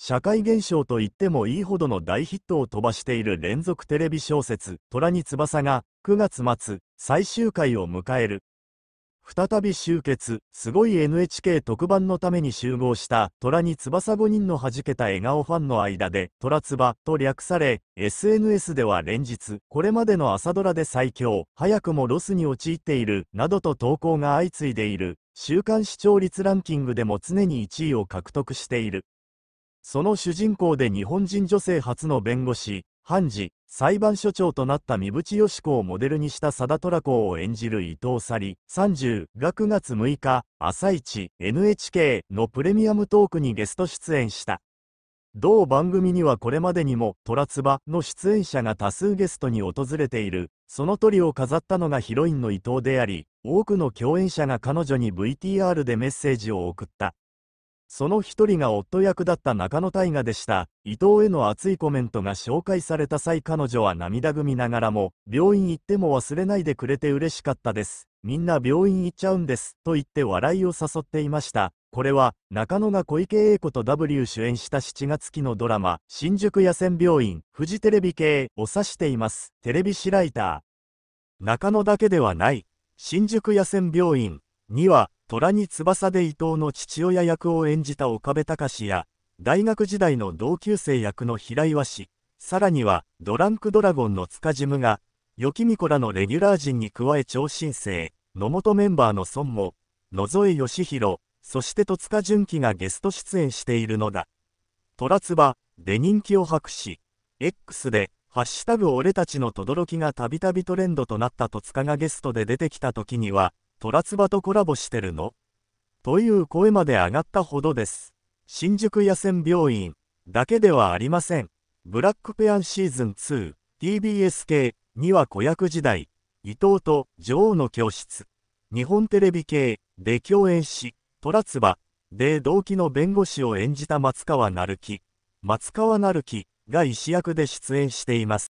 社会現象と言ってもいいほどの大ヒットを飛ばしている連続テレビ小説「虎に翼」が9月末最終回を迎える再び集結すごい NHK 特番のために集合した虎に翼5人のはじけた笑顔ファンの間で「虎翼」と略され SNS では連日これまでの朝ドラで最強早くもロスに陥っているなどと投稿が相次いでいる週刊視聴率ランキングでも常に1位を獲得しているその主人公で日本人女性初の弁護士、判事、裁判所長となった三淵義子をモデルにした貞虎子を演じる伊藤沙莉30が9月6日、朝一 NHK のプレミアムトークにゲスト出演した。同番組にはこれまでにも虎唾の出演者が多数ゲストに訪れている、その鳥を飾ったのがヒロインの伊藤であり、多くの共演者が彼女に VTR でメッセージを送った。その一人が夫役だった中野大河でした。伊藤への熱いコメントが紹介された際彼女は涙ぐみながらも、病院行っても忘れないでくれて嬉しかったです。みんな病院行っちゃうんです。と言って笑いを誘っていました。これは、中野が小池栄子と W 主演した7月期のドラマ、新宿野戦病院、フジテレビ系を指しています。テレビシライター。中野だけではない。新宿野戦病院には、虎に翼で伊藤の父親役を演じた岡部隆や、大学時代の同級生役の平岩氏、さらには、ドランクドラゴンの塚ジムが、よきみこらのレギュラー陣に加え超新星、野本メンバーの孫も、野添義弘、そして戸塚純喜がゲスト出演しているのだ。虎ばで人気を博し、X で、ハッシュタグ俺たちの轟がたびたびトレンドとなった戸塚がゲストで出てきた時には、トラツバとコラボしてるのという声まで上がったほどです。新宿野戦病院だけではありません。ブラックペアンシーズン 2TBS 系には子役時代伊藤と女王の教室日本テレビ系で共演し虎バで同期の弁護士を演じた松川成樹松川成樹が医師役で出演しています。